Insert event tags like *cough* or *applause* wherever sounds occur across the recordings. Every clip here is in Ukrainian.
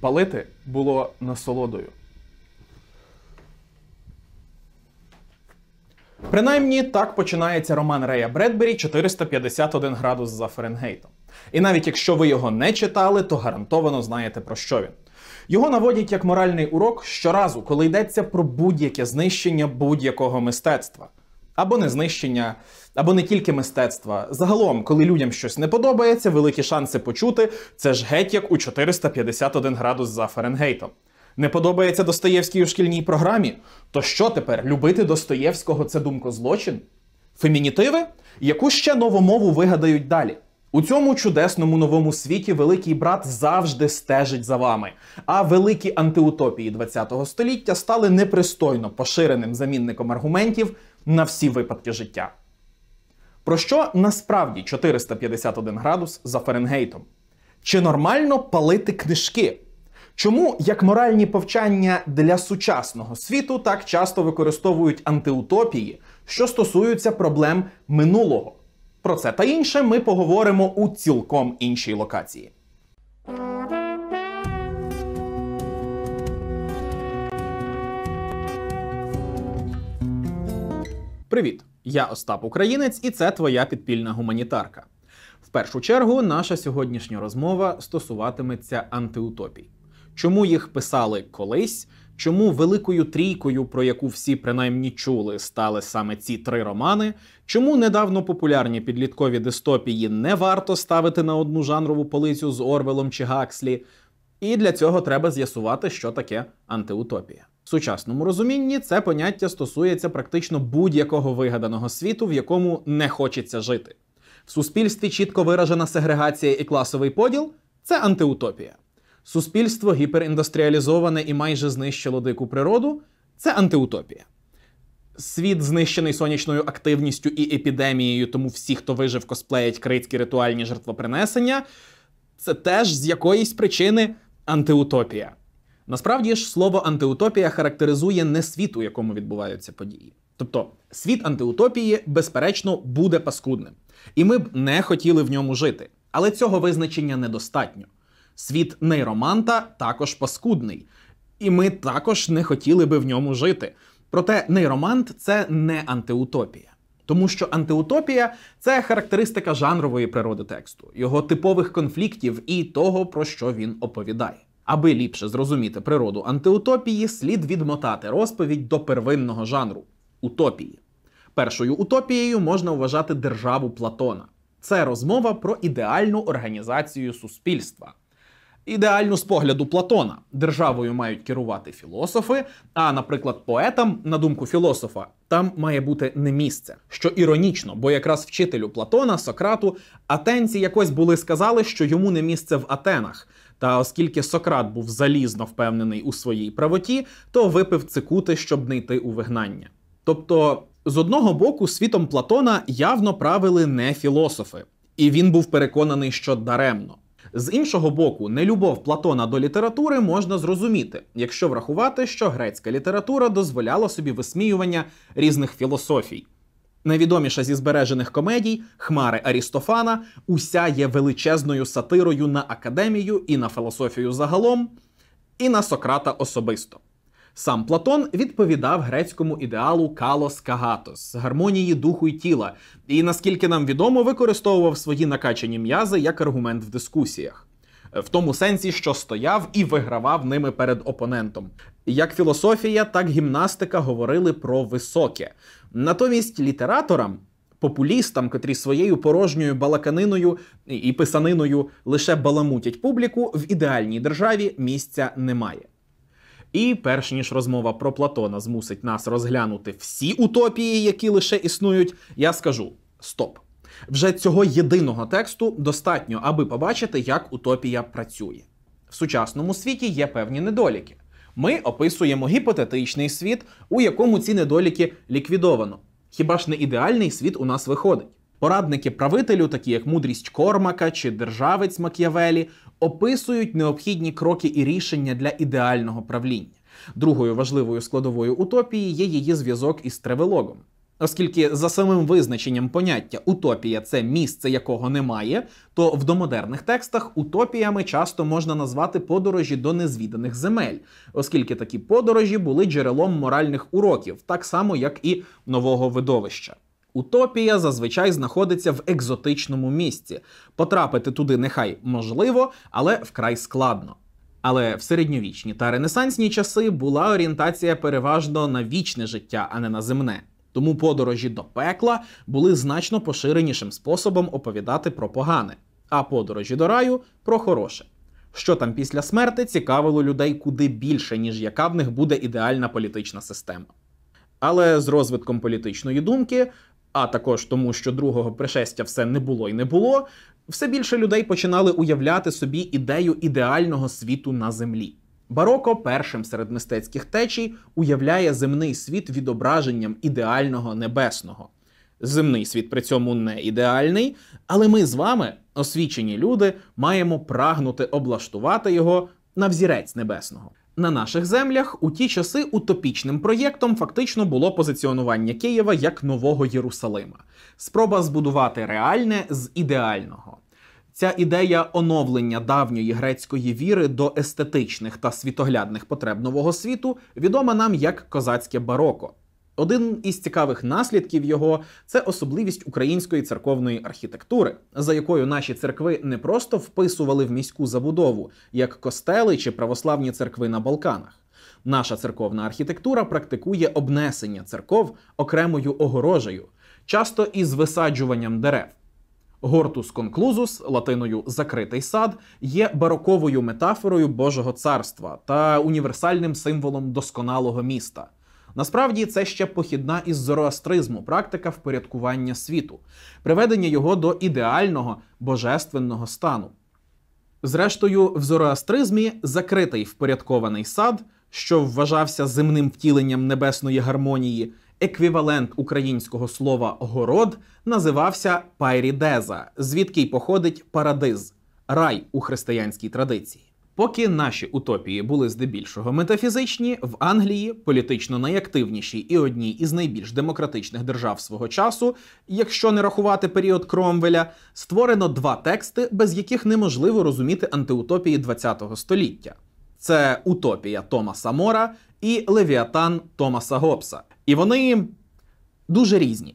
палити було насолодою. Принаймні так починається роман Рея Бредбері 451 градус за Фаренгейтом. І навіть якщо ви його не читали, то гарантовано знаєте про що він. Його наводять як моральний урок щоразу, коли йдеться про будь-яке знищення будь-якого мистецтва або не знищення, або не тільки мистецтва. Загалом, коли людям щось не подобається, великі шанси почути це ж геть як у 451 градус за Фаренгейтом. Не подобається Достоєвській у шкільній програмі? То що тепер любити Достоєвського це думко злочин? Фемінітиви? Яку ще нову мову вигадають далі? У цьому чудесному новому світі великий брат завжди стежить за вами. А великі антиутопії ХХ століття стали непристойно поширеним замінником аргументів на всі випадки життя. Про що насправді 451 градус за Фаренгейтом? Чи нормально палити книжки? Чому як моральні повчання для сучасного світу так часто використовують антиутопії, що стосуються проблем минулого? Про це та інше ми поговоримо у цілком іншій локації. Привіт, я Остап Українець, і це твоя підпільна гуманітарка. В першу чергу наша сьогоднішня розмова стосуватиметься антиутопій. Чому їх писали колись? Чому великою трійкою, про яку всі принаймні чули, стали саме ці три романи? Чому недавно популярні підліткові дистопії не варто ставити на одну жанрову полицю з Орвелом чи Гакслі? І для цього треба з'ясувати, що таке антиутопія. В сучасному розумінні це поняття стосується практично будь-якого вигаданого світу, в якому не хочеться жити. В суспільстві чітко виражена сегрегація і класовий поділ це антиутопія. Суспільство гіперіндустріалізоване і майже знищило дику природу це антиутопія. Світ знищений сонячною активністю і епідемією, тому всі, хто вижив, косплеять критські ритуальні жертвопринесення. Це теж з якоїсь причини антиутопія. Насправді ж слово антиутопія характеризує не світ, у якому відбуваються події. Тобто світ антиутопії, безперечно, буде паскудним, і ми б не хотіли в ньому жити. Але цього визначення недостатньо. Світ нейроманта також паскудний, і ми також не хотіли би в ньому жити. Проте нейромант це не антиутопія. Тому що антиутопія це характеристика жанрової природи тексту, його типових конфліктів і того, про що він оповідає. Аби ліпше зрозуміти природу антиутопії, слід відмотати розповідь до первинного жанру утопії. Першою утопією можна вважати державу Платона. Це розмова про ідеальну організацію суспільства. Ідеальну з погляду Платона державою мають керувати філософи, а, наприклад, поетам, на думку філософа, там має бути не місце, що іронічно, бо якраз вчителю Платона, Сократу, атенці якось були сказали, що йому не місце в Атенах, та оскільки Сократ був залізно впевнений у своїй правоті, то випив цикути, щоб не йти у вигнання. Тобто, з одного боку, світом Платона явно правили не філософи, і він був переконаний, що даремно. З іншого боку, нелюбов Платона до літератури можна зрозуміти, якщо врахувати, що грецька література дозволяла собі висміювання різних філософій. Найвідоміша зі збережених комедій Хмари Арістофана уся є величезною сатирою на академію і на філософію загалом, і на Сократа особисто. Сам Платон відповідав грецькому ідеалу калос кагатос гармонії духу й тіла, і наскільки нам відомо, використовував свої накачані м'язи як аргумент в дискусіях. В тому сенсі, що стояв і вигравав ними перед опонентом. Як філософія, так гімнастика говорили про високе, Натомість літераторам, популістам, котрі своєю порожньою балаканиною і писаниною лише баламутять публіку, в ідеальній державі місця немає. І перш ніж розмова про Платона змусить нас розглянути всі утопії, які лише існують, я скажу стоп. Вже цього єдиного тексту достатньо, аби побачити, як утопія працює. В сучасному світі є певні недоліки. Ми описуємо гіпотетичний світ, у якому ці недоліки ліквідовано. Хіба ж не ідеальний світ у нас виходить? Порадники правителю, такі як мудрість Кормака чи державець Мак'явелі, описують необхідні кроки і рішення для ідеального правління. Другою важливою складовою утопії є її зв'язок із тревелогом. Оскільки за самим визначенням поняття утопія це місце, якого немає, то в домодерних текстах утопіями часто можна назвати подорожі до незвіданих земель, оскільки такі подорожі були джерелом моральних уроків, так само як і нового видовища. Утопія зазвичай знаходиться в екзотичному місці. Потрапити туди нехай можливо, але вкрай складно. Але в середньовічні та ренесансні часи була орієнтація переважно на вічне життя, а не на земне. Тому подорожі до пекла були значно поширенішим способом оповідати про погане, а подорожі до раю про хороше. Що там після смерти цікавило людей куди більше, ніж яка в них буде ідеальна політична система. Але з розвитком політичної думки, а також тому, що другого пришестя все не було і не було, все більше людей починали уявляти собі ідею ідеального світу на землі. Бароко першим серед мистецьких течій уявляє земний світ відображенням ідеального небесного. Земний світ при цьому не ідеальний, але ми з вами, освічені люди, маємо прагнути облаштувати його на взірець небесного. На наших землях у ті часи утопічним проєктом фактично було позиціонування Києва як нового Єрусалима, спроба збудувати реальне з ідеального. Ця ідея оновлення давньої грецької віри до естетичних та світоглядних потреб нового світу відома нам як козацьке бароко. Один із цікавих наслідків його це особливість української церковної архітектури, за якою наші церкви не просто вписували в міську забудову, як костели чи православні церкви на Балканах. Наша церковна архітектура практикує обнесення церков окремою огорожею, часто із висаджуванням дерев. Гортус конклузус, латиною закритий сад, є бароковою метафорою Божого царства та універсальним символом досконалого міста. Насправді це ще похідна із зороастризму, практика впорядкування світу, приведення його до ідеального божественного стану. Зрештою, в зороастризмі закритий впорядкований сад, що вважався земним втіленням небесної гармонії еквівалент українського слова город називався пайрідеза, звідки й походить парадиз, рай у християнській традиції. Поки наші утопії були здебільшого метафізичні, в Англії політично найактивнішій і одній із найбільш демократичних держав свого часу, якщо не рахувати період Кромвеля, створено два тексти, без яких неможливо розуміти антиутопії ХХ століття. Це утопія Томаса Мора і Левіатан Томаса Гоббса. І вони дуже різні.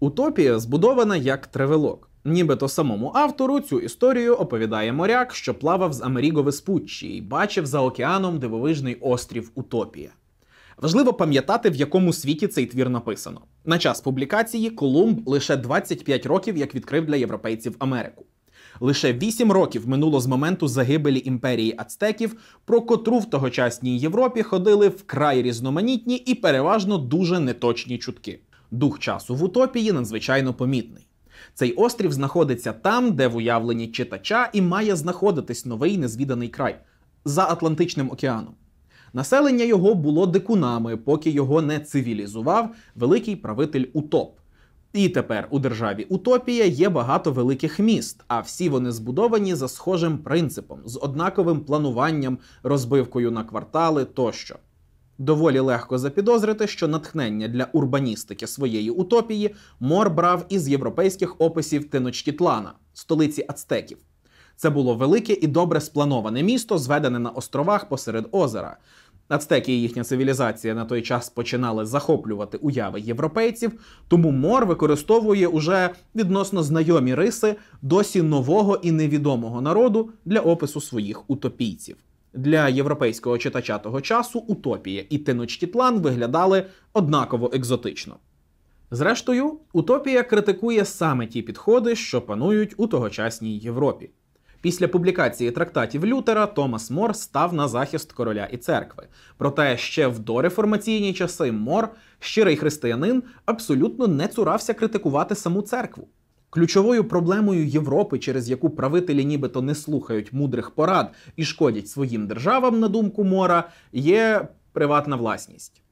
Утопія збудована як тревелок. Нібито самому автору цю історію оповідає моряк, що плавав з Амеріго Веспуччі і бачив за океаном дивовижний острів Утопія. Важливо пам'ятати, в якому світі цей твір написано. На час публікації Колумб лише 25 років як відкрив для європейців Америку. Лише вісім років минуло з моменту загибелі імперії ацтеків, про котру в тогочасній Європі ходили вкрай різноманітні і переважно дуже неточні чутки. Дух часу в утопії надзвичайно помітний. Цей острів знаходиться там, де в уявленні читача, і має знаходитись новий незвіданий край за Атлантичним океаном. Населення його було дикунами, поки його не цивілізував великий правитель Утоп. І тепер у державі Утопія є багато великих міст, а всі вони збудовані за схожим принципом, з однаковим плануванням, розбивкою на квартали тощо. Доволі легко запідозрити, що натхнення для урбаністики своєї утопії мор брав із європейських описів Теночтітлана, столиці ацтеків. Це було велике і добре сплановане місто, зведене на островах посеред озера. Ацтеки і їхня цивілізація на той час починали захоплювати уяви європейців, тому мор використовує уже відносно знайомі риси досі нового і невідомого народу для опису своїх утопійців. Для європейського читача того часу утопія і Теночтітлан виглядали однаково екзотично. Зрештою, утопія критикує саме ті підходи, що панують у тогочасній Європі. Після публікації трактатів Лютера Томас Мор став на захист короля і церкви. Проте ще в дореформаційні часи Мор, щирий християнин, абсолютно не цурався критикувати саму церкву. Ключовою проблемою Європи, через яку правителі нібито не слухають мудрих порад і шкодять своїм державам, на думку мора, є приватна власність.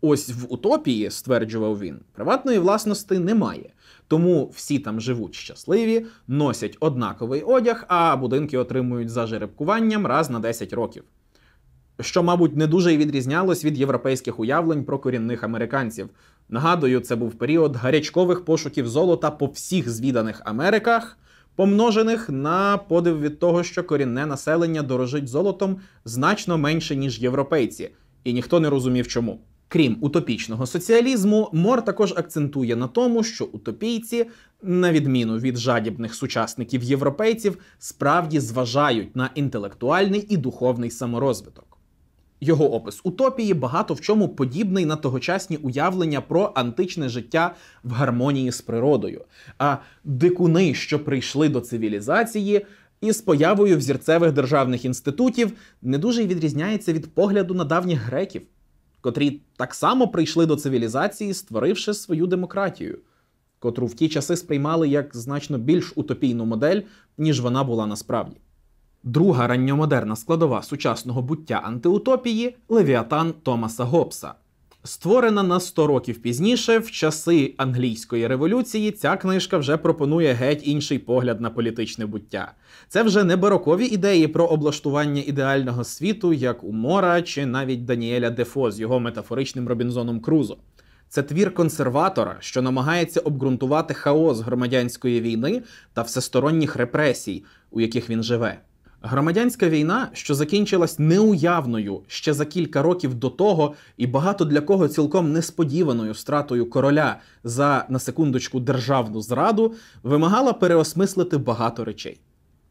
Ось в утопії, стверджував він, приватної власності немає. Тому всі там живуть щасливі, носять однаковий одяг, а будинки отримують за жеребкуванням раз на 10 років. Що, мабуть, не дуже й відрізнялось від європейських уявлень про корінних американців. Нагадую, це був період гарячкових пошуків золота по всіх звіданих Америках, помножених на подив від того, що корінне населення дорожить золотом значно менше ніж європейці, і ніхто не розумів, чому. Крім утопічного соціалізму, Мор також акцентує на тому, що утопійці, на відміну від жадібних сучасників європейців, справді зважають на інтелектуальний і духовний саморозвиток. Його опис утопії багато в чому подібний на тогочасні уявлення про античне життя в гармонії з природою. А дикуни, що прийшли до цивілізації, із появою взірцевих державних інститутів, не дуже й відрізняється від погляду на давніх греків котрі так само прийшли до цивілізації, створивши свою демократію, котру в ті часи сприймали як значно більш утопійну модель, ніж вона була насправді. Друга ранньомодерна складова сучасного буття антиутопії Левіатан Томаса Гоббса. Створена на 100 років пізніше, в часи англійської революції, ця книжка вже пропонує геть інший погляд на політичне буття. Це вже не барокові ідеї про облаштування ідеального світу, як у Мора чи навіть Даніеля Дефо з його метафоричним Робінзоном Крузо. Це твір консерватора, що намагається обґрунтувати хаос громадянської війни та всесторонніх репресій, у яких він живе. Громадянська війна, що закінчилась неуявною ще за кілька років до того, і багато для кого цілком несподіваною стратою короля за на секундочку державну зраду, вимагала переосмислити багато речей.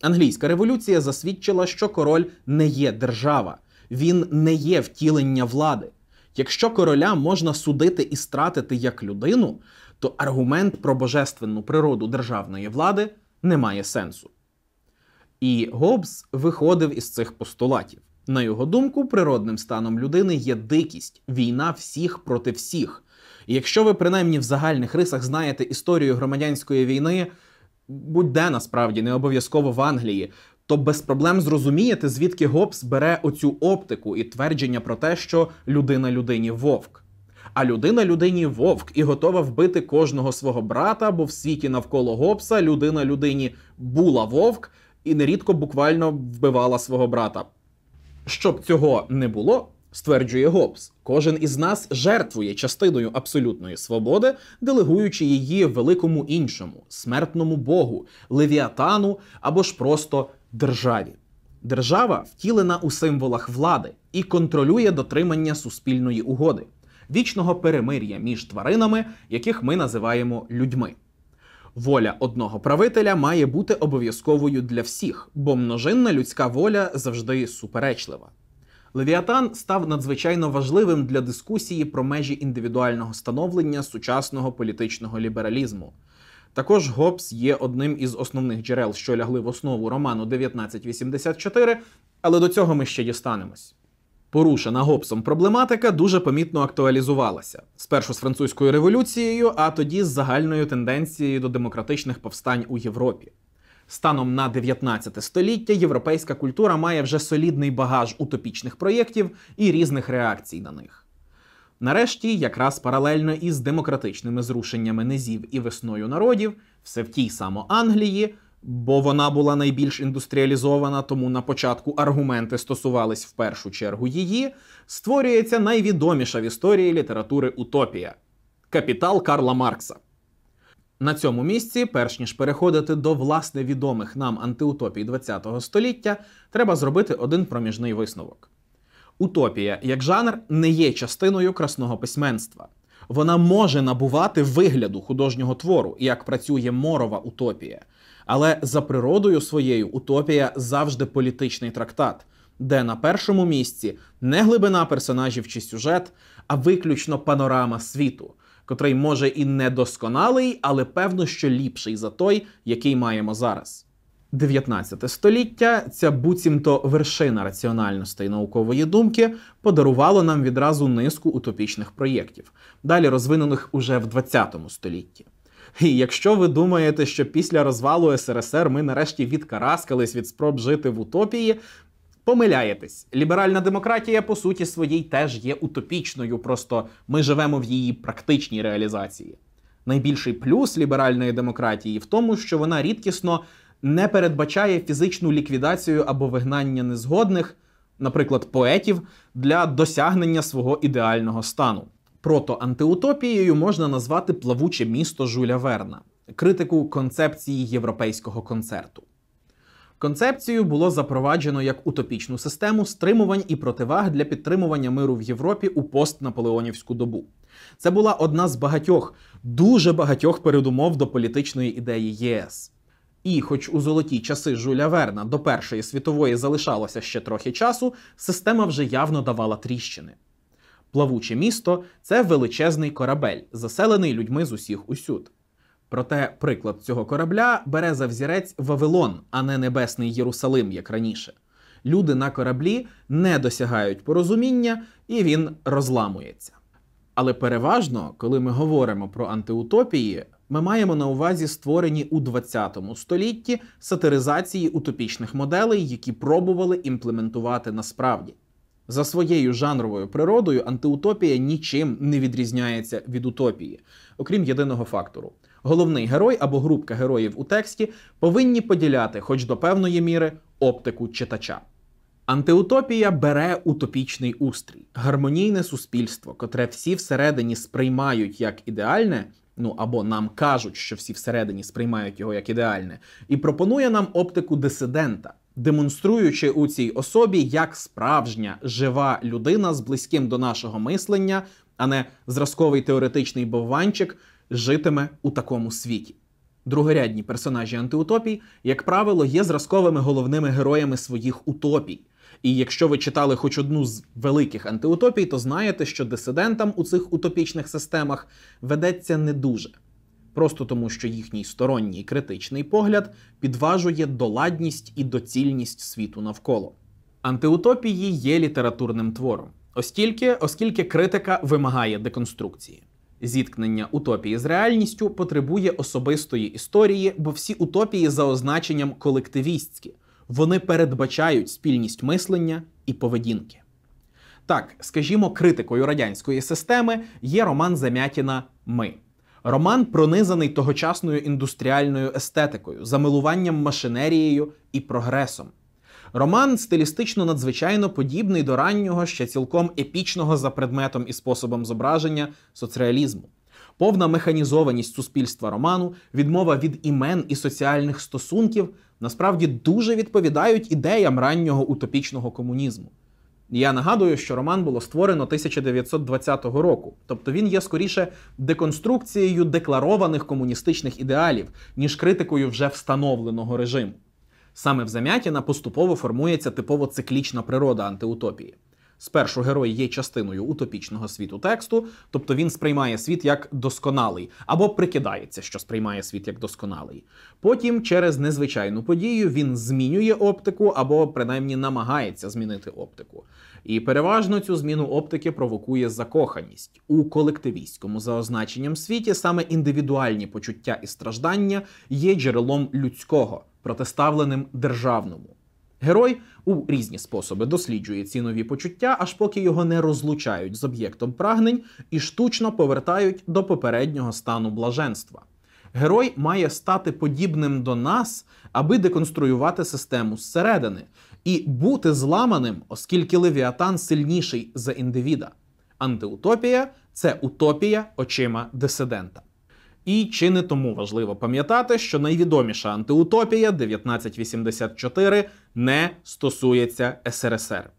Англійська революція засвідчила, що король не є держава, він не є втілення влади. Якщо короля можна судити і стратити як людину, то аргумент про божественну природу державної влади не має сенсу. І гобс виходив із цих постулатів. На його думку, природним станом людини є дикість, війна всіх проти всіх. І якщо ви принаймні в загальних рисах знаєте історію громадянської війни, будь-де насправді не обов'язково в Англії, то без проблем зрозумієте, звідки Гоббс бере оцю оптику і твердження про те, що людина людині вовк. А людина людині вовк і готова вбити кожного свого брата, бо в світі навколо Гоббса людина людині була вовк і нерідко буквально вбивала свого брата. Щоб цього не було, стверджує Гоббс, кожен із нас жертвує частиною абсолютної свободи, делегуючи її великому іншому, смертному богу, левіатану або ж просто державі. Держава втілена у символах влади і контролює дотримання суспільної угоди, вічного перемир'я між тваринами, яких ми називаємо людьми. Воля одного правителя має бути обов'язковою для всіх, бо множинна людська воля завжди суперечлива. Левіатан став надзвичайно важливим для дискусії про межі індивідуального становлення сучасного політичного лібералізму. Також Гоббс є одним із основних джерел, що лягли в основу роману 1984, але до цього ми ще дістанемось. Порушена гопсом проблематика дуже помітно актуалізувалася спершу з французькою революцією, а тоді з загальною тенденцією до демократичних повстань у Європі. Станом на 19 століття європейська культура має вже солідний багаж утопічних проєктів і різних реакцій на них. Нарешті, якраз паралельно із демократичними зрушеннями низів і весною народів, все в тій само Англії бо вона була найбільш індустріалізована, тому на початку аргументи стосувались в першу чергу її. Створюється найвідоміша в історії літератури Утопія Капітал Карла Маркса. На цьому місці, перш ніж переходити до власне відомих нам антиутопій ХХ століття, треба зробити один проміжний висновок. Утопія як жанр не є частиною красного письменства. Вона може набувати вигляду художнього твору, як працює морова утопія. Але за природою своєю утопія завжди політичний трактат, де на першому місці не глибина персонажів чи сюжет, а виключно панорама світу, котрий може і не досконалий, але певно, що ліпший за той, який маємо зараз. 19 століття ця буцімто вершина раціональності і наукової думки подарувало нам відразу низку утопічних проєктів, далі розвинених уже в 20 столітті. І якщо ви думаєте, що після розвалу СРСР ми нарешті відкараскались від спроб жити в утопії. Помиляєтесь, ліберальна демократія по суті своїй теж є утопічною, просто ми живемо в її практичній реалізації. Найбільший плюс ліберальної демократії в тому, що вона рідкісно не передбачає фізичну ліквідацію або вигнання незгодних, наприклад, поетів, для досягнення свого ідеального стану. Прото-антиутопією можна назвати плавуче місто Жуля Верна, критику концепції європейського концерту. Концепцію було запроваджено як утопічну систему стримувань і противаг для підтримування миру в Європі у постнаполеонівську добу. Це була одна з багатьох, дуже багатьох передумов до політичної ідеї ЄС. І, хоч у золоті часи Жуля Верна до Першої світової залишалося ще трохи часу, система вже явно давала тріщини. Плавуче місто це величезний корабель, заселений людьми з усіх усюд. Проте приклад цього корабля бере за взірець Вавилон, а не Небесний Єрусалим, як раніше. Люди на кораблі не досягають порозуміння і він розламується. Але переважно, коли ми говоримо про антиутопії, ми маємо на увазі створені у ХХ столітті сатиризації утопічних моделей, які пробували імплементувати насправді. За своєю жанровою природою антиутопія нічим не відрізняється від утопії, окрім єдиного фактору. Головний герой або групка героїв у тексті повинні поділяти, хоч до певної міри, оптику читача. Антиутопія бере утопічний устрій, гармонійне суспільство, котре всі всередині сприймають як ідеальне, ну або нам кажуть, що всі всередині сприймають його як ідеальне, і пропонує нам оптику дисидента, демонструючи у цій особі як справжня жива людина з близьким до нашого мислення, а не зразковий теоретичний бовванчик, житиме у такому світі. Другорядні персонажі антиутопій, як правило, є зразковими головними героями своїх утопій. І якщо ви читали хоч одну з великих антиутопій, то знаєте, що дисидентам у цих утопічних системах ведеться не дуже просто тому, що їхній сторонній критичний погляд підважує доладність і доцільність світу навколо. Антиутопії є літературним твором, оскільки, оскільки критика вимагає деконструкції. Зіткнення утопії з реальністю потребує особистої історії, бо всі утопії за означенням колективістські, вони передбачають спільність мислення і поведінки. Так, скажімо, критикою радянської системи є роман Замятіна Ми. Роман пронизаний тогочасною індустріальною естетикою, замилуванням машинерією і прогресом. Роман стилістично надзвичайно подібний до раннього, ще цілком епічного за предметом і способом зображення соцреалізму. Повна механізованість суспільства роману, відмова від імен і соціальних стосунків насправді дуже відповідають ідеям раннього утопічного комунізму. Я нагадую, що роман було створено 1920 року, тобто він є скоріше деконструкцією декларованих комуністичних ідеалів, ніж критикою вже встановленого режиму. Саме в Замятіна поступово формується типово циклічна природа антиутопії. Спершу герой є частиною утопічного світу тексту, тобто він сприймає світ як досконалий, або прикидається, що сприймає світ як досконалий. Потім, через незвичайну подію, він змінює оптику або принаймні намагається змінити оптику. І переважно цю зміну оптики провокує закоханість у колективістському за означенням світі. Саме індивідуальні почуття і страждання є джерелом людського, протиставленим державному. Герой у різні способи досліджує ці нові почуття, аж поки його не розлучають з об'єктом прагнень і штучно повертають до попереднього стану блаженства. Герой має стати подібним до нас, аби деконструювати систему зсередини, і бути зламаним, оскільки левіатан сильніший за індивіда. Антиутопія це утопія очима дисидента. І чи не тому важливо пам'ятати, що найвідоміша антиутопія 1984 не стосується СРСР.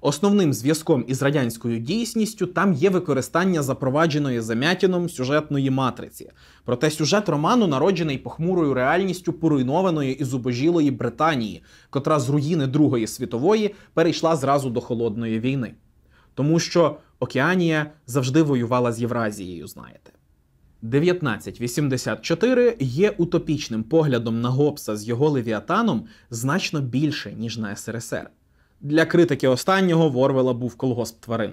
Основним зв'язком із радянською дійсністю там є використання запровадженої замятіном сюжетної матриці. Проте сюжет роману народжений похмурою реальністю поруйнованої і зубожілої Британії, котра з руїни Другої світової перейшла зразу до холодної війни. Тому що Океанія завжди воювала з Євразією, знаєте. 1984 є утопічним поглядом на Гоббса з його левіатаном значно більше, ніж на СРСР. Для критики останнього Ворвела був колгосп тварин.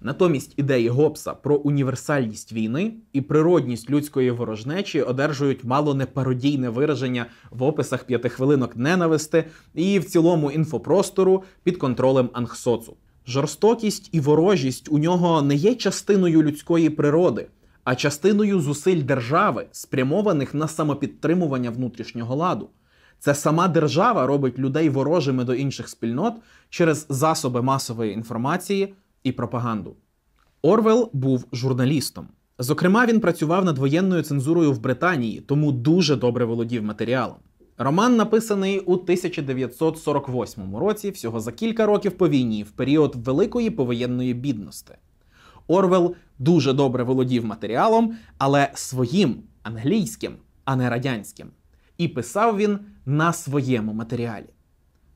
Натомість ідеї Гоббса про універсальність війни і природність людської ворожнечі одержують мало не пародійне вираження в описах п'яти хвилинок ненависти і в цілому інфопростору під контролем анхсоцу. Жорстокість і ворожість у нього не є частиною людської природи а частиною зусиль держави, спрямованих на самопідтримування внутрішнього ладу. Це сама держава робить людей ворожими до інших спільнот через засоби масової інформації і пропаганду. Орвел був журналістом. Зокрема, він працював над воєнною цензурою в Британії, тому дуже добре володів матеріалом. Роман написаний у 1948 році, всього за кілька років по війні, в період великої повоєнної бідності. Орвел дуже добре володів матеріалом, але своїм англійським, а не радянським. І писав він на своєму матеріалі.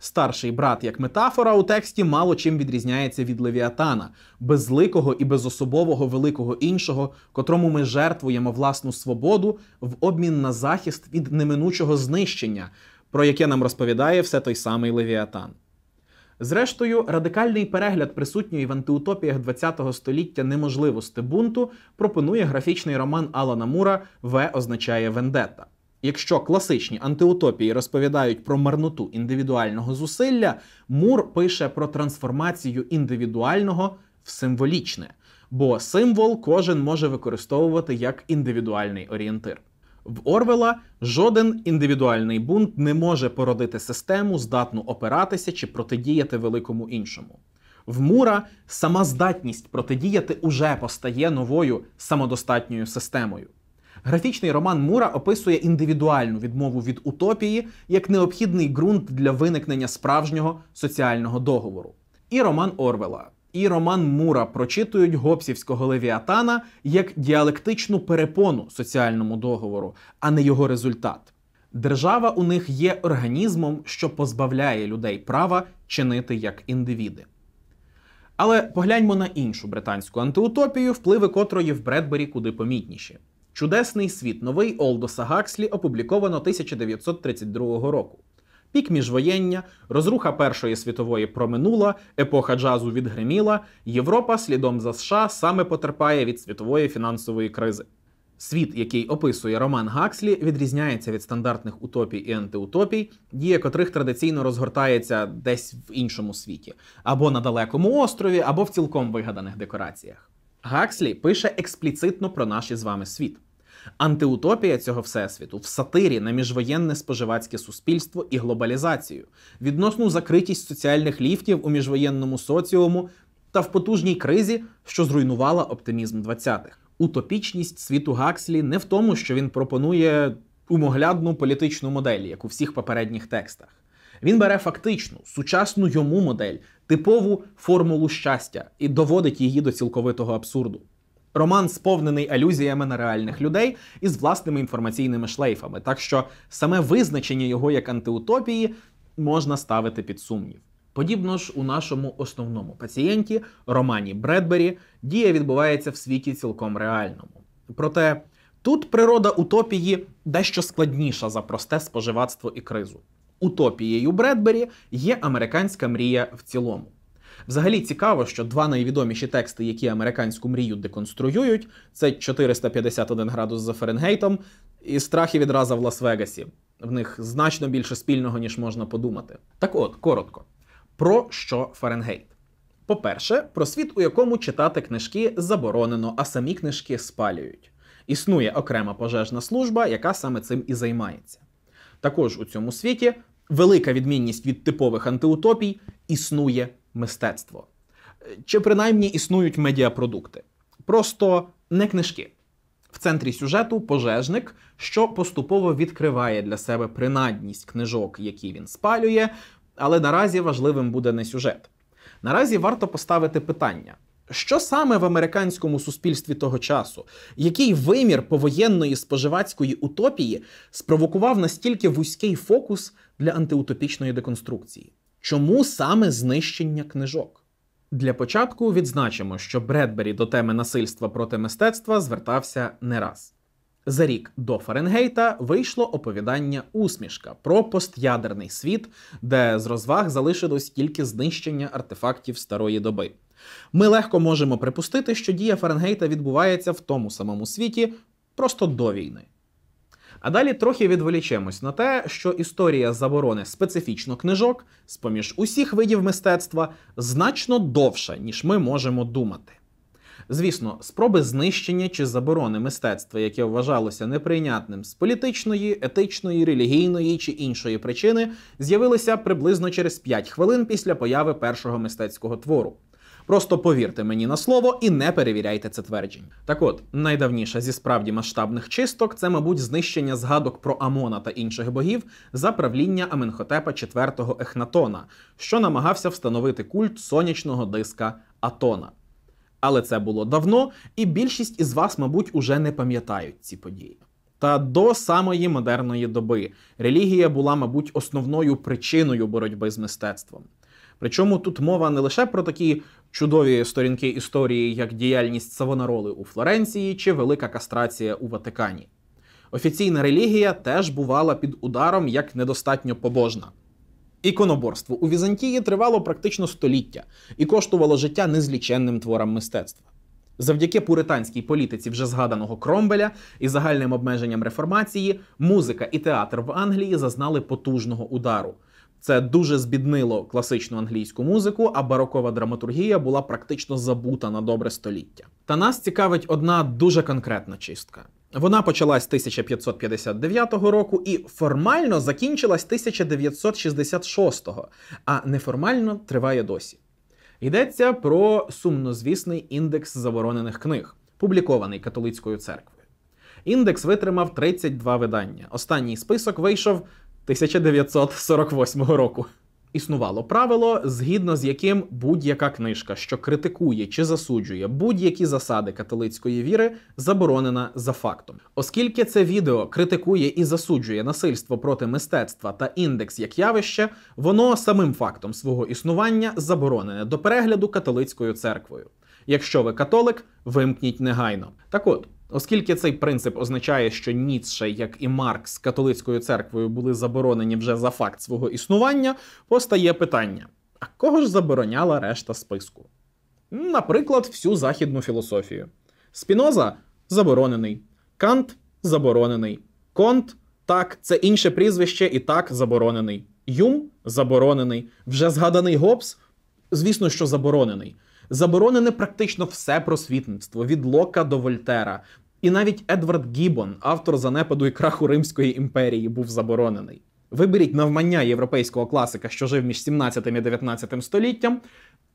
Старший брат як метафора у тексті мало чим відрізняється від Левіатана, безликого і безособового великого іншого, котрому ми жертвуємо власну свободу в обмін на захист від неминучого знищення, про яке нам розповідає все той самий Левіатан. Зрештою, радикальний перегляд присутньої в антиутопіях ХХ століття неможливості бунту пропонує графічний роман Алана Мура В означає Вендета. Якщо класичні антиутопії розповідають про марноту індивідуального зусилля, Мур пише про трансформацію індивідуального в символічне, бо символ кожен може використовувати як індивідуальний орієнтир. В Орвела жоден індивідуальний бунт не може породити систему, здатну опиратися чи протидіяти великому іншому. В Мура сама здатність протидіяти уже постає новою самодостатньою системою. Графічний роман Мура описує індивідуальну відмову від утопії як необхідний ґрунт для виникнення справжнього соціального договору. І роман Орвела і Роман Мура прочитують гопсівського левіатана як діалектичну перепону соціальному договору, а не його результат. Держава у них є організмом, що позбавляє людей права чинити як індивіди. Але погляньмо на іншу британську антиутопію, впливи котрої в Бредбері куди помітніші. Чудесний світ новий Олдоса Гакслі опубліковано 1932 року. Пік міжвоєння, розруха Першої світової проминула, епоха джазу відгриміла, Європа слідом за США саме потерпає від світової фінансової кризи. Світ, який описує Роман Гакслі, відрізняється від стандартних утопій і антиутопій, дія котрих традиційно розгортається десь в іншому світі, або на далекому острові, або в цілком вигаданих декораціях. Гакслі пише експліцитно про наш із вами світ. Антиутопія цього всесвіту в сатирі на міжвоєнне споживацьке суспільство і глобалізацію, відносну закритість соціальних ліфтів у міжвоєнному соціуму та в потужній кризі, що зруйнувала оптимізм 20-х. Утопічність світу Гакслі не в тому, що він пропонує умоглядну політичну модель, як у всіх попередніх текстах. Він бере фактичну, сучасну йому модель, типову формулу щастя і доводить її до цілковитого абсурду. Роман сповнений алюзіями на реальних людей із власними інформаційними шлейфами, так що саме визначення його як антиутопії можна ставити під сумнів. Подібно ж у нашому основному пацієнті, Романі Бредбері, дія відбувається в світі цілком реальному. Проте тут природа утопії дещо складніша за просте споживацтво і кризу. Утопією Бредбері є американська мрія в цілому. Взагалі цікаво, що два найвідоміші тексти, які американську мрію деконструюють, це 451 градус за Фаренгейтом і страхи відразу в Лас-Вегасі. В них значно більше спільного, ніж можна подумати. Так от, коротко, про що Фаренгейт? По-перше, про світ, у якому читати книжки заборонено, а самі книжки спалюють. Існує окрема пожежна служба, яка саме цим і займається. Також у цьому світі велика відмінність від типових антиутопій існує мистецтво. Чи принаймні існують медіапродукти. Просто не книжки. В центрі сюжету пожежник, що поступово відкриває для себе принадність книжок, які він спалює, але наразі важливим буде не сюжет. Наразі варто поставити питання. Що саме в американському суспільстві того часу, який вимір повоєнної споживацької утопії спровокував настільки вузький фокус для антиутопічної деконструкції? Чому саме знищення книжок? Для початку відзначимо, що Бредбері до теми насильства проти мистецтва звертався не раз. За рік до Фаренгейта вийшло оповідання Усмішка про постядерний світ, де з розваг залишилось тільки знищення артефактів старої доби. Ми легко можемо припустити, що дія Фаренгейта відбувається в тому самому світі просто до війни. А далі трохи відволічемось на те, що історія заборони специфічно книжок з поміж усіх видів мистецтва значно довша, ніж ми можемо думати. Звісно, спроби знищення чи заборони мистецтва, яке вважалося неприйнятним з політичної, етичної, релігійної чи іншої причини, з'явилися приблизно через 5 хвилин після появи першого мистецького твору. Просто повірте мені на слово і не перевіряйте це твердження. Так от, найдавніша зі справді масштабних чисток це, мабуть, знищення згадок про Амона та інших богів за правління Аменхотепа IV Ехнатона, що намагався встановити культ сонячного диска Атона. Але це було давно, і більшість із вас, мабуть, уже не пам'ятають ці події. Та до самої модерної доби релігія була, мабуть, основною причиною боротьби з мистецтвом. Причому тут мова не лише про такі чудові сторінки історії, як діяльність Савонароли у Флоренції чи велика кастрація у Ватикані. Офіційна релігія теж бувала під ударом як недостатньо побожна. Іконоборство у Візантії тривало практично століття і коштувало життя незліченним творам мистецтва. Завдяки пуританській політиці вже згаданого Кромбеля і загальним обмеженням реформації, музика і театр в Англії зазнали потужного удару. Це дуже збіднило класичну англійську музику, а барокова драматургія була практично забута на добре століття. Та нас цікавить одна дуже конкретна чистка. Вона почалась 1559 року і формально закінчилась 1966-го, а неформально триває досі. Йдеться про сумнозвісний індекс заборонених книг, публікований католицькою церквою. Індекс витримав 32 видання. Останній список вийшов 1948 року. Існувало правило, згідно з яким будь-яка книжка, що критикує чи засуджує будь-які засади католицької віри, заборонена за фактом. Оскільки це відео критикує і засуджує насильство проти мистецтва та індекс як явище, воно самим фактом свого існування заборонене до перегляду католицькою церквою. Якщо ви католик, вимкніть негайно. Так от. Оскільки цей принцип означає, що Ніцше, як і Маркс, католицькою церквою були заборонені вже за факт свого існування, постає питання: а кого ж забороняла решта списку? Наприклад, всю західну філософію. Спіноза заборонений, Кант заборонений, Конт так, це інше прізвище і так заборонений. Юм заборонений. Вже згаданий Гоббс? Звісно, що заборонений. Заборонене практично все просвітництво від Лока до Вольтера. І навіть Едвард Гібон, автор занепаду і краху Римської імперії, був заборонений. Виберіть навмання європейського класика, що жив між 17 і 19 століттям,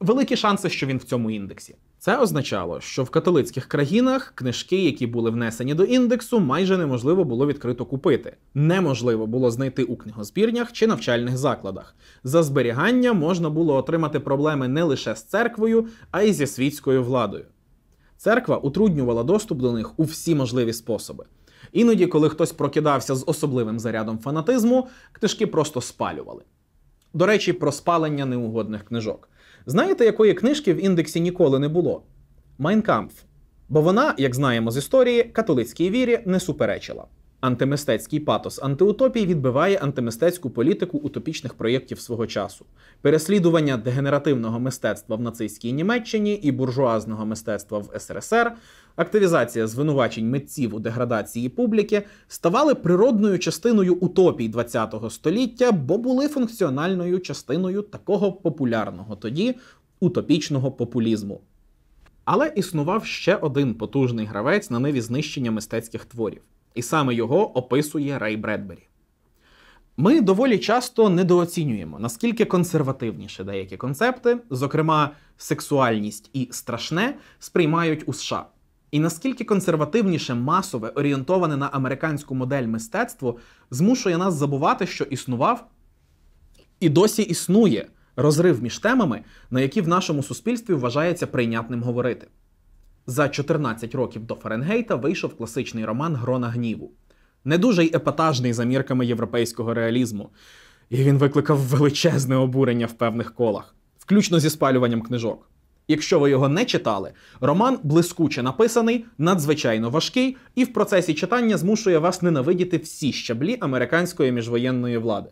великі шанси, що він в цьому індексі. Це означало, що в католицьких країнах книжки, які були внесені до індексу, майже неможливо було відкрито купити. Неможливо було знайти у книгозбірнях чи навчальних закладах. За зберігання можна було отримати проблеми не лише з церквою, а й зі світською владою. Церква утруднювала доступ до них у всі можливі способи. Іноді, коли хтось прокидався з особливим зарядом фанатизму, книжки просто спалювали. До речі, про спалення неугодних книжок. Знаєте, якої книжки в індексі ніколи не було? Майнкамф. Бо вона, як знаємо з історії, католицькій вірі не суперечила. Антимистецький патос антиутопії відбиває антимистецьку політику утопічних проєктів свого часу. Переслідування дегенеративного мистецтва в нацистській Німеччині і буржуазного мистецтва в СРСР, активізація звинувачень митців у деградації публіки ставали природною частиною утопій ХХ століття, бо були функціональною частиною такого популярного тоді утопічного популізму. Але існував ще один потужний гравець на ниві знищення мистецьких творів. І саме його описує Рей Бредбері. Ми доволі часто недооцінюємо, наскільки консервативніше деякі концепти, зокрема сексуальність і страшне, сприймають у США. І наскільки консервативніше масове орієнтоване на американську модель мистецтво змушує нас забувати, що існував і досі існує розрив між темами, на які в нашому суспільстві вважається прийнятним говорити. За 14 років до Фаренгейта вийшов класичний роман Грона гніву, не дуже й епатажний за мірками європейського реалізму, і він викликав величезне обурення в певних колах, включно зі спалюванням книжок. Якщо ви його не читали, роман блискуче написаний, надзвичайно важкий і в процесі читання змушує вас ненавидіти всі щаблі американської міжвоєнної влади.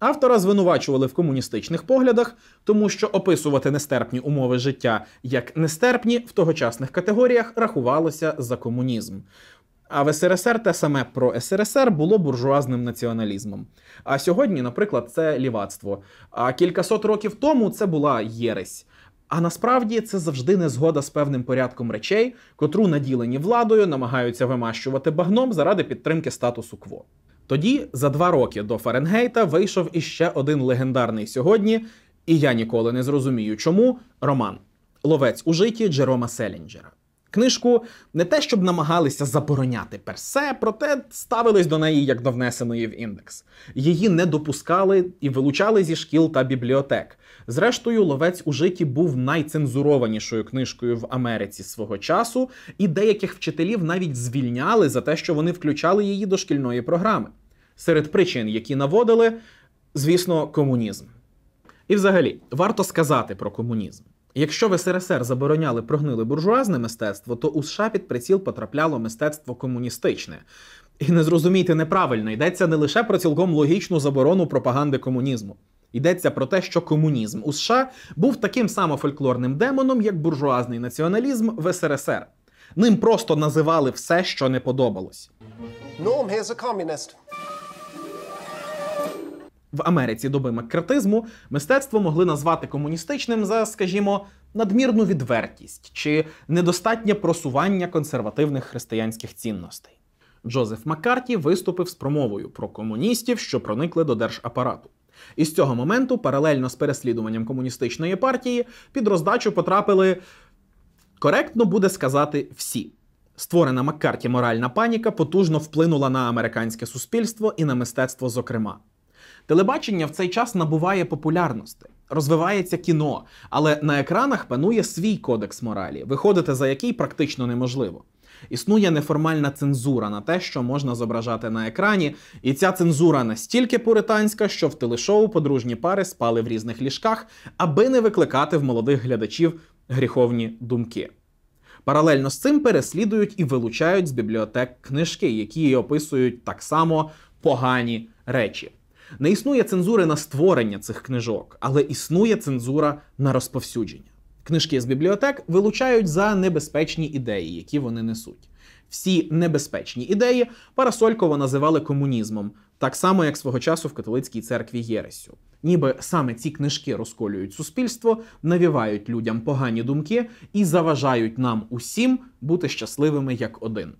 Автора звинувачували в комуністичних поглядах, тому що описувати нестерпні умови життя як нестерпні в тогочасних категоріях рахувалося за комунізм. А в СРСР те саме про СРСР було буржуазним націоналізмом. А сьогодні, наприклад, це лівацтво. А кількасот років тому це була єресь. А насправді це завжди незгода з певним порядком речей, котру наділені владою намагаються вимащувати багном заради підтримки статусу кво. Тоді за два роки до Фаренгейта вийшов іще один легендарний сьогодні, і я ніколи не зрозумію, чому роман Ловець у житті Джерома Селінджера. Книжку не те, щоб намагалися забороняти персе, проте ставились до неї як до внесеної в індекс. Її не допускали і вилучали зі шкіл та бібліотек. Зрештою, ловець у житті був найцензурованішою книжкою в Америці свого часу, і деяких вчителів навіть звільняли за те, що вони включали її до шкільної програми. Серед причин, які наводили, звісно, комунізм. І взагалі варто сказати про комунізм. Якщо в СРСР забороняли прогнили буржуазне мистецтво, то у США під приціл потрапляло мистецтво комуністичне. І не зрозумійте неправильно, йдеться не лише про цілком логічну заборону пропаганди комунізму. Йдеться про те, що комунізм у США був таким само фольклорним демоном, як буржуазний націоналізм в СРСР. Ним просто називали все, що не подобалось. Norm here's a communist. В Америці доби маккартизму мистецтво могли назвати комуністичним за, скажімо, надмірну відвертість чи недостатнє просування консервативних християнських цінностей. Джозеф Маккарті виступив з промовою про комуністів, що проникли до держапарату. І з цього моменту, паралельно з переслідуванням комуністичної партії, під роздачу потрапили коректно буде сказати всі. Створена Маккарті моральна паніка потужно вплинула на американське суспільство і на мистецтво, зокрема. Телебачення в цей час набуває популярності, розвивається кіно, але на екранах панує свій кодекс моралі, виходити за який практично неможливо. Існує неформальна цензура на те, що можна зображати на екрані, і ця цензура настільки пуританська, що в телешоу подружні пари спали в різних ліжках, аби не викликати в молодих глядачів гріховні думки. Паралельно з цим переслідують і вилучають з бібліотек книжки, які описують так само погані речі. Не існує цензури на створення цих книжок, але існує цензура на розповсюдження. Книжки з бібліотек вилучають за небезпечні ідеї, які вони несуть. Всі небезпечні ідеї Парасолькова називали комунізмом, так само як свого часу в католицькій церкві Єресю. Ніби саме ці книжки розколюють суспільство, навівають людям погані думки і заважають нам усім бути щасливими як один.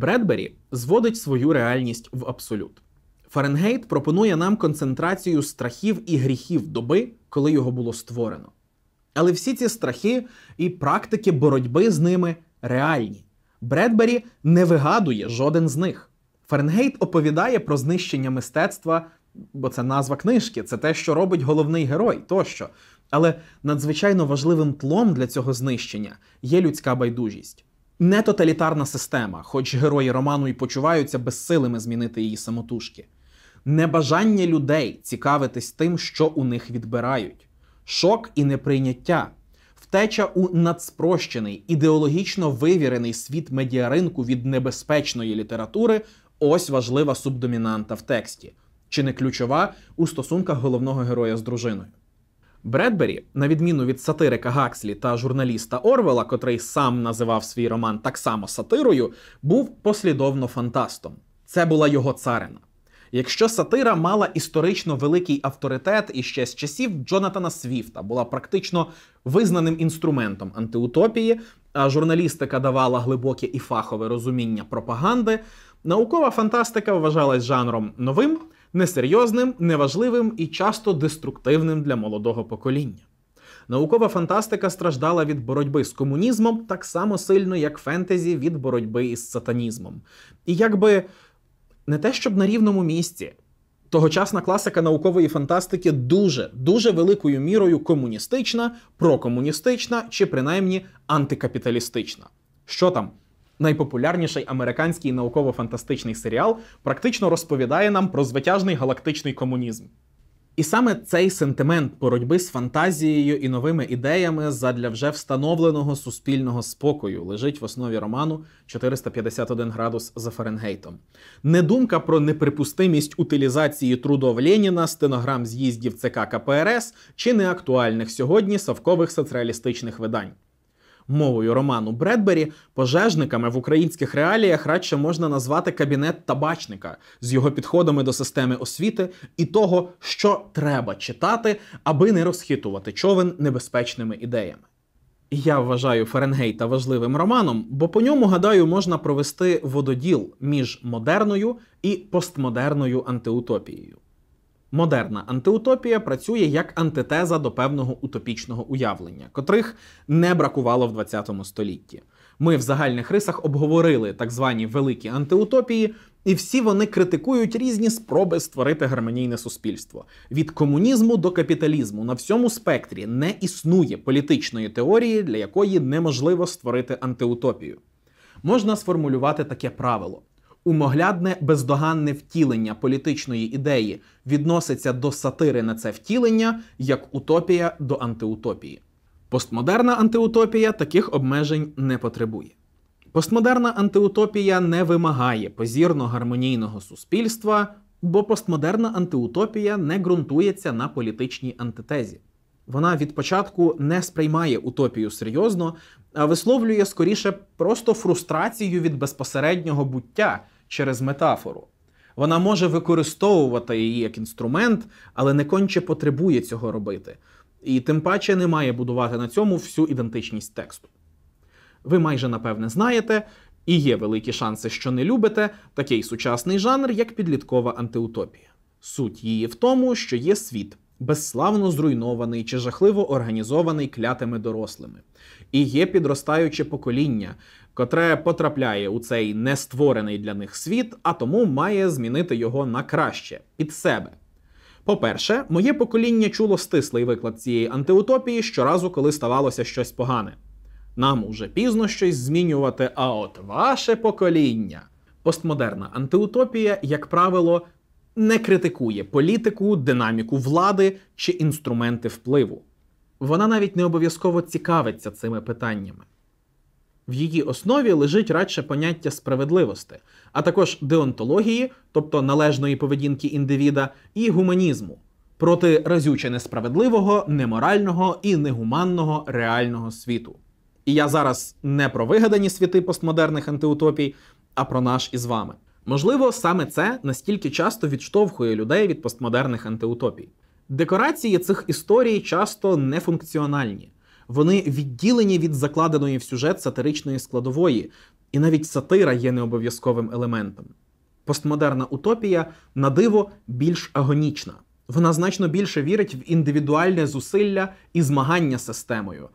Бредбері зводить свою реальність в абсолют. Фаренгейт пропонує нам концентрацію страхів і гріхів доби, коли його було створено. Але всі ці страхи і практики боротьби з ними реальні. Бредбері не вигадує жоден з них. Фаренгейт оповідає про знищення мистецтва, бо це назва книжки, це те, що робить головний герой тощо. Але надзвичайно важливим тлом для цього знищення є людська байдужість. Не тоталітарна система, хоч герої роману й почуваються безсилими змінити її самотужки, небажання людей цікавитись тим, що у них відбирають, шок і неприйняття, втеча у надспрощений, ідеологічно вивірений світ медіаринку від небезпечної літератури ось важлива субдомінанта в тексті, чи не ключова у стосунках головного героя з дружиною. Бредбері, на відміну від сатирика Гакслі та журналіста Орвела, котрий сам називав свій роман так само сатирою, був послідовно фантастом. Це була його царина. Якщо сатира мала історично великий авторитет і ще з часів Джонатана Свіфта була практично визнаним інструментом антиутопії, а журналістика давала глибоке і фахове розуміння пропаганди, наукова фантастика вважалась жанром новим несерйозним, неважливим і часто деструктивним для молодого покоління. Наукова фантастика страждала від боротьби з комунізмом так само сильно, як фентезі від боротьби із сатанізмом. І якби не те, щоб на рівному місці. Тогочасна класика наукової фантастики дуже дуже великою мірою комуністична, прокомуністична чи принаймні антикапіталістична. Що там? найпопулярніший американський науково-фантастичний серіал, практично розповідає нам про звитяжний галактичний комунізм. І саме цей сентимент боротьби з фантазією і новими ідеями задля вже встановленого суспільного спокою лежить в основі роману 451 градус за Фаренгейтом. Не думка про неприпустимість утилізації трудов Леніна, стенограм з'їздів ЦК КПРС чи неактуальних сьогодні совкових соціалістичних видань мовою роману Бредбері, пожежниками в українських реаліях радше можна назвати кабінет табачника з його підходами до системи освіти і того, що треба читати, аби не розхитувати човен небезпечними ідеями. Я вважаю Фаренгейта важливим романом, бо по ньому, гадаю, можна провести вододіл між модерною і постмодерною антиутопією. Модерна антиутопія працює як антитеза до певного утопічного уявлення, котрих не бракувало в ХХ столітті. Ми в загальних рисах обговорили так звані великі антиутопії, і всі вони критикують різні спроби створити гармонійне суспільство від комунізму до капіталізму. На всьому спектрі не існує політичної теорії, для якої неможливо створити антиутопію. Можна сформулювати таке правило умоглядне бездоганне втілення політичної ідеї відноситься до сатири на це втілення як утопія до антиутопії. Постмодерна антиутопія таких обмежень не потребує. Постмодерна антиутопія не вимагає позірно гармонійного суспільства, бо постмодерна антиутопія не ґрунтується на політичній антитезі. Вона від початку не сприймає утопію серйозно, висловлює скоріше просто фрустрацію від безпосереднього буття через метафору. Вона може використовувати її як інструмент, але не конче потребує цього робити. І тим паче не має будувати на цьому всю ідентичність тексту. Ви майже напевне знаєте, і є великі шанси, що не любите, такий сучасний жанр, як підліткова антиутопія. Суть її в тому, що є світ безславно зруйнований чи жахливо організований клятими дорослими, і є підростаюче покоління, котре потрапляє у цей нестворений для них світ, а тому має змінити його на краще під себе. По-перше, моє покоління чуло стислий виклад цієї антиутопії щоразу, коли ставалося щось погане. Нам уже пізно щось змінювати, а от ваше покоління. Постмодерна антиутопія, як правило, не критикує політику, динаміку влади чи інструменти впливу вона навіть не обов'язково цікавиться цими питаннями. В її основі лежить радше поняття справедливості, а також деонтології, тобто належної поведінки індивіда, і гуманізму проти разюче несправедливого, неморального і негуманного реального світу. І я зараз не про вигадані світи постмодерних антиутопій, а про наш із вами. Можливо, саме це настільки часто відштовхує людей від постмодерних антиутопій. Декорації цих історій часто нефункціональні. Вони відділені від закладеної в сюжет сатиричної складової, і навіть сатира є необов'язковим елементом. Постмодерна утопія на диво більш агонічна. Вона значно більше вірить в індивідуальне зусилля і змагання з системою,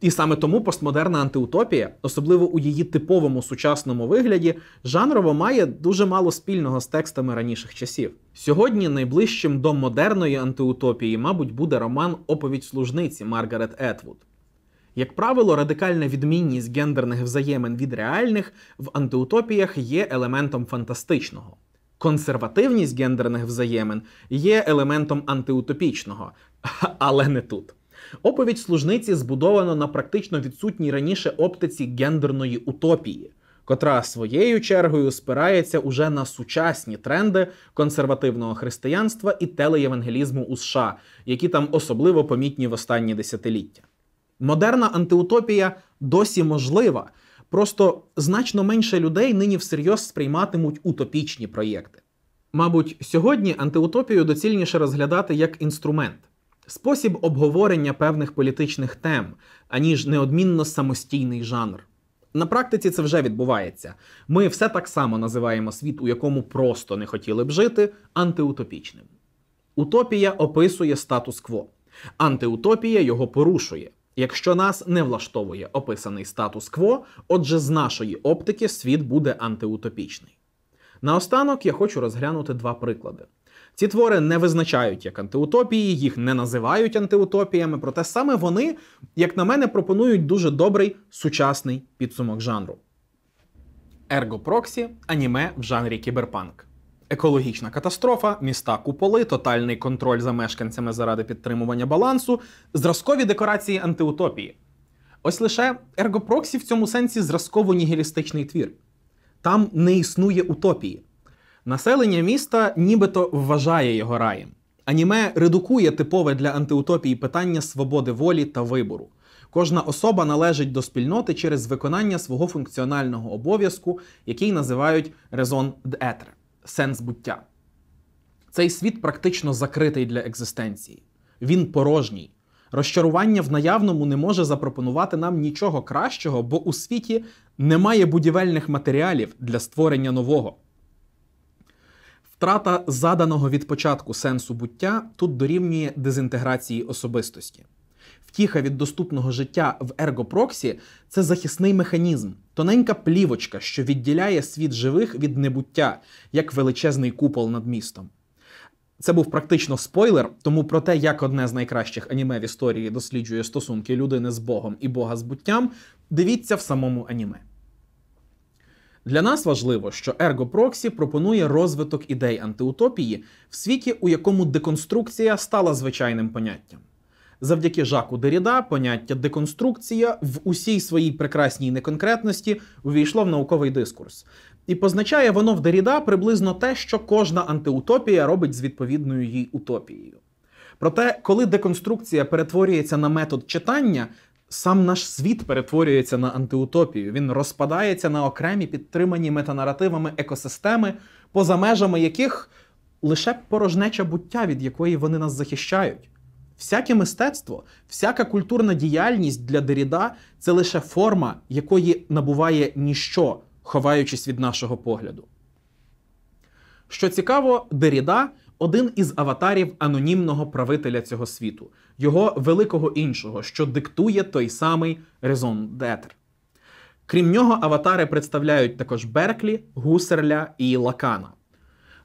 і саме тому постмодерна антиутопія, особливо у її типовому сучасному вигляді, жанрово має дуже мало спільного з текстами раніших часів. Сьогодні найближчим до модерної антиутопії, мабуть, буде роман Оповідь служниці Маргарет Етвуд. Як правило, радикальна відмінність гендерних взаємин від реальних в антиутопіях є елементом фантастичного. Консервативність гендерних взаємин є елементом антиутопічного, *laughs* але не тут. Оповідь служниці збудована на практично відсутній раніше оптиці гендерної утопії. Котра своєю чергою спирається уже на сучасні тренди консервативного християнства і телеєвангелізму у США, які там особливо помітні в останні десятиліття. Модерна антиутопія досі можлива, просто значно менше людей нині всерйоз сприйматимуть утопічні проєкти. Мабуть, сьогодні антиутопію доцільніше розглядати як інструмент спосіб обговорення певних політичних тем, аніж неодмінно самостійний жанр. На практиці це вже відбувається. Ми все так само називаємо світ, у якому просто не хотіли б жити, антиутопічним. Утопія описує статус-кво, антиутопія його порушує. Якщо нас не влаштовує описаний статус-кво, отже, з нашої оптики світ буде антиутопічний. Наостанок я хочу розглянути два приклади. Ці твори не визначають як антиутопії, їх не називають антиутопіями, проте саме вони, як на мене, пропонують дуже добрий сучасний підсумок жанру. Ерго Проксі аніме в жанрі кіберпанк. Екологічна катастрофа, міста куполи, тотальний контроль за мешканцями заради підтримування балансу, зразкові декорації антиутопії. Ось лише Ерго Проксі в цьому сенсі зразково нігілістичний твір. Там не існує утопії. Населення міста нібито вважає його раєм. Аніме редукує типове для антиутопії питання свободи волі та вибору. Кожна особа належить до спільноти через виконання свого функціонального обов'язку, який називають резон д'етре сенс буття. Цей світ практично закритий для екзистенції. Він порожній. Розчарування в наявному не може запропонувати нам нічого кращого, бо у світі немає будівельних матеріалів для створення нового. Втрата заданого від початку сенсу буття тут дорівнює дезінтеграції особистості. Втіха від доступного життя в ергопроксі це захисний механізм, тоненька плівочка, що відділяє світ живих від небуття, як величезний купол над містом. Це був практично спойлер, тому про те, як одне з найкращих аніме в історії досліджує стосунки людини з Богом і Бога з буттям, дивіться в самому аніме. Для нас важливо, що Ergo Proxy пропонує розвиток ідей антиутопії в світі, у якому деконструкція стала звичайним поняттям. Завдяки жаку Деріда поняття деконструкція в усій своїй прекрасній неконкретності увійшло в науковий дискурс, і позначає воно в Деріда приблизно те, що кожна антиутопія робить з відповідною їй утопією. Проте, коли деконструкція перетворюється на метод читання, Сам наш світ перетворюється на антиутопію. Він розпадається на окремі підтримані метанаративами екосистеми, поза межами яких лише порожнеча буття, від якої вони нас захищають. Всяке мистецтво, всяка культурна діяльність для Деріда це лише форма, якої набуває ніщо, ховаючись від нашого погляду. Що цікаво, Деріда один із аватарів анонімного правителя цього світу, його великого іншого, що диктує той самий резон детер. Крім нього, аватари представляють також Берклі, Гусерля і Лакана.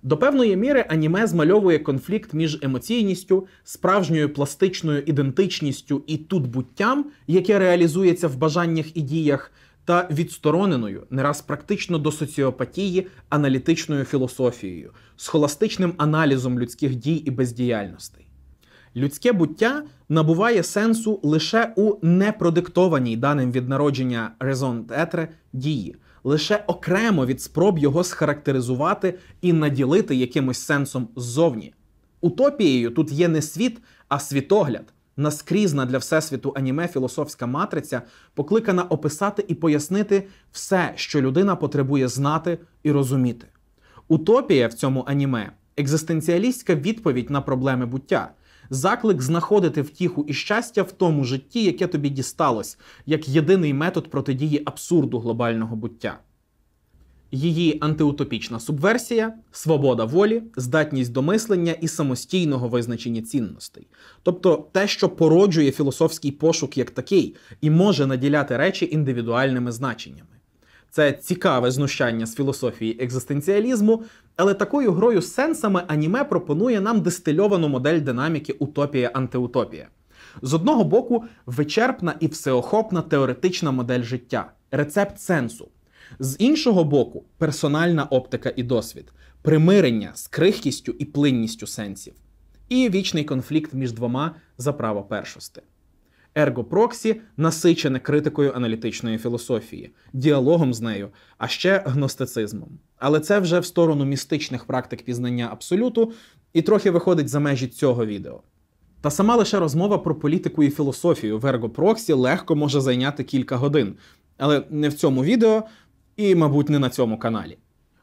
До певної міри аніме змальовує конфлікт між емоційністю, справжньою пластичною ідентичністю і тут буттям, яке реалізується в бажаннях і діях, та відстороненою не раз практично до соціопатії аналітичною філософією, схоластичним аналізом людських дій і бездіяльностей. Людське буття набуває сенсу лише у непродиктованій даним від народження резон тетре дії, лише окремо від спроб його схарактеризувати і наділити якимось сенсом ззовні. Утопією тут є не світ, а світогляд, наскрізна для всесвіту аніме філософська матриця покликана описати і пояснити все, що людина потребує знати і розуміти. Утопія в цьому аніме екзистенціалістська відповідь на проблеми буття, заклик знаходити втіху і щастя в тому житті, яке тобі дісталось, як єдиний метод протидії абсурду глобального буття її антиутопічна субверсія, свобода волі, здатність до мислення і самостійного визначення цінностей, тобто те, що породжує філософський пошук як такий, і може наділяти речі індивідуальними значеннями. Це цікаве знущання з філософії екзистенціалізму, але такою грою з сенсами аніме пропонує нам дистильовану модель динаміки утопія-антиутопія. З одного боку, вичерпна і всеохопна теоретична модель життя, рецепт сенсу, з іншого боку, персональна оптика і досвід, примирення з крихкістю і плинністю сенсів, і вічний конфлікт між двома за право першості. Ерго Проксі насичене критикою аналітичної філософії, діалогом з нею, а ще гностицизмом. Але це вже в сторону містичних практик пізнання абсолюту і трохи виходить за межі цього відео. Та сама лише розмова про політику і філософію в Ерго Проксі легко може зайняти кілька годин. Але не в цьому відео, і, мабуть, не на цьому каналі.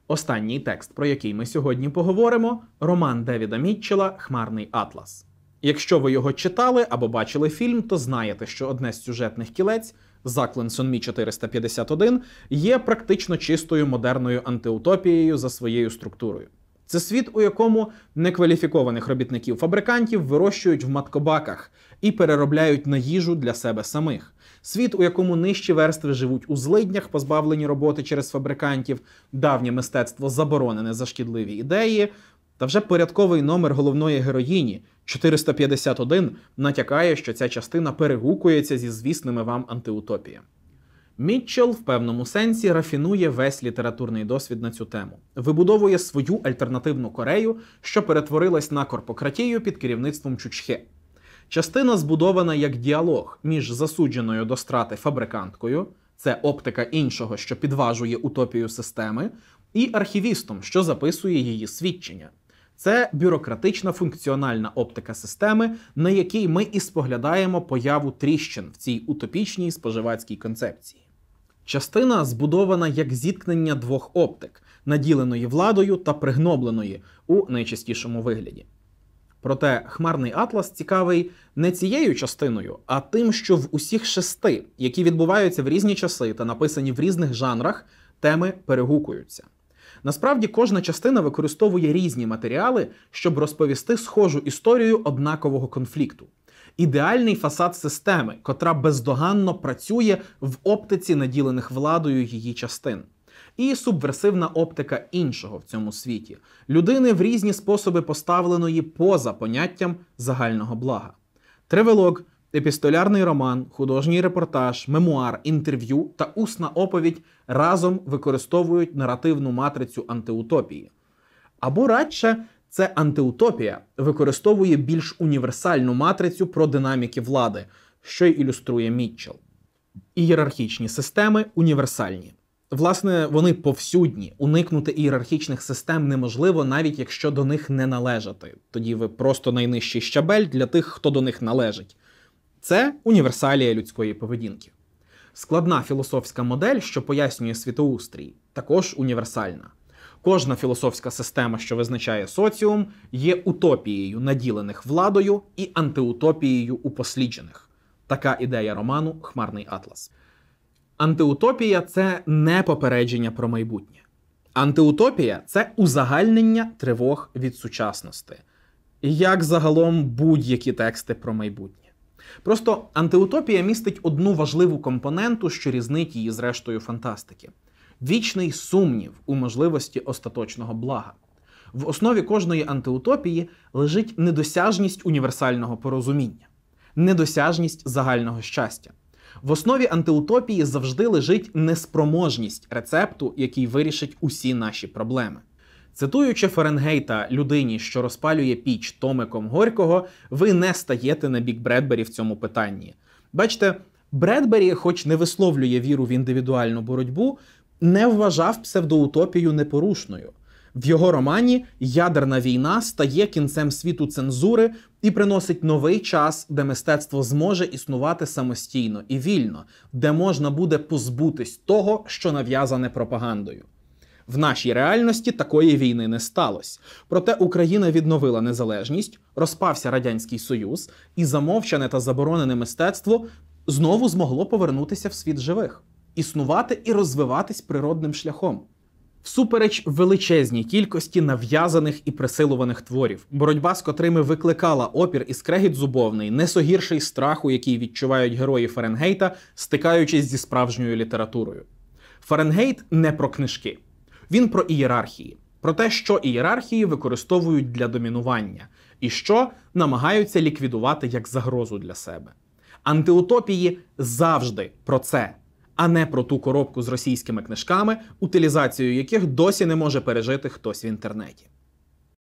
Останній текст, про який ми сьогодні поговоримо, роман Девіда Мітчела Хмарний Атлас. Якщо ви його читали або бачили фільм, то знаєте, що одне з сюжетних кілець Закленсон Мі 451 є практично чистою модерною антиутопією за своєю структурою. Це світ, у якому некваліфікованих робітників-фабрикантів вирощують в маткобаках і переробляють на їжу для себе самих. Світ, у якому нижчі верстви живуть у злиднях, позбавлені роботи через фабрикантів, давнє мистецтво заборонене за шкідливі ідеї. Та вже порядковий номер головної героїні 451 натякає, що ця частина перегукується зі звісними вам антиутопіями. Мітчелл в певному сенсі рафінує весь літературний досвід на цю тему, вибудовує свою альтернативну Корею, що перетворилась на корпократію під керівництвом Чучхе. Частина збудована як діалог між засудженою до страти фабриканткою, це оптика іншого, що підважує утопію системи, і архівістом, що записує її свідчення. Це бюрократична функціональна оптика системи, на якій ми і споглядаємо появу тріщин в цій утопічній споживацькій концепції. Частина збудована як зіткнення двох оптик, наділеної владою та пригнобленої у найчастішому вигляді. Проте хмарний атлас цікавий не цією частиною, а тим, що в усіх шести, які відбуваються в різні часи та написані в різних жанрах, теми перегукуються. Насправді кожна частина використовує різні матеріали, щоб розповісти схожу історію однакового конфлікту. Ідеальний фасад системи, котра бездоганно працює в оптиці наділених владою її частин і субверсивна оптика іншого в цьому світі, людини в різні способи поставленої поза поняттям загального блага. Тривелок, епістолярний роман, художній репортаж, мемуар, інтерв'ю та усна оповідь разом використовують наративну матрицю антиутопії. Або радше це антиутопія використовує більш універсальну матрицю про динаміки влади, що й ілюструє Мітчелл. Ієрархічні системи універсальні. Власне, вони повсюдні. Уникнути ієрархічних систем неможливо, навіть якщо до них не належати. Тоді ви просто найнижчий щабель для тих, хто до них належить. Це універсалія людської поведінки. Складна філософська модель, що пояснює світоустрій, також універсальна. Кожна філософська система, що визначає соціум, є утопією наділених владою і антиутопією упосліджених. Така ідея роману Хмарний Атлас. Антиутопія це не попередження про майбутнє. Антиутопія це узагальнення тривог від сучасності, як загалом будь-які тексти про майбутнє. Просто антиутопія містить одну важливу компоненту, що різнить її з рештою фантастики: вічний сумнів у можливості остаточного блага. В основі кожної антиутопії лежить недосяжність універсального порозуміння, недосяжність загального щастя. В основі антиутопії завжди лежить неспроможність рецепту, який вирішить усі наші проблеми. Цитуючи Ференгейта людині, що розпалює піч Томиком Горького, ви не стаєте на бік Бредбері в цьому питанні. Бачите, Бредбері, хоч не висловлює віру в індивідуальну боротьбу, не вважав псевдоутопію непорушною. В його романі Ядерна війна стає кінцем світу цензури і приносить новий час, де мистецтво зможе існувати самостійно і вільно, де можна буде позбутись того, що нав'язане пропагандою. В нашій реальності такої війни не сталося. Проте Україна відновила незалежність, розпався Радянський Союз, і замовчане та заборонене мистецтво знову змогло повернутися в світ живих, існувати і розвиватись природним шляхом. Всупереч величезній кількості нав'язаних і присилуваних творів, боротьба з котрими викликала опір і скрегіт зубовний, несогірший страху, який відчувають герої Фаренгейта, стикаючись зі справжньою літературою. Фаренгейт не про книжки, він про ієрархії, про те, що ієрархії використовують для домінування і що намагаються ліквідувати як загрозу для себе. Антиутопії завжди про це а не про ту коробку з російськими книжками, утилізацію яких досі не може пережити хтось в інтернеті.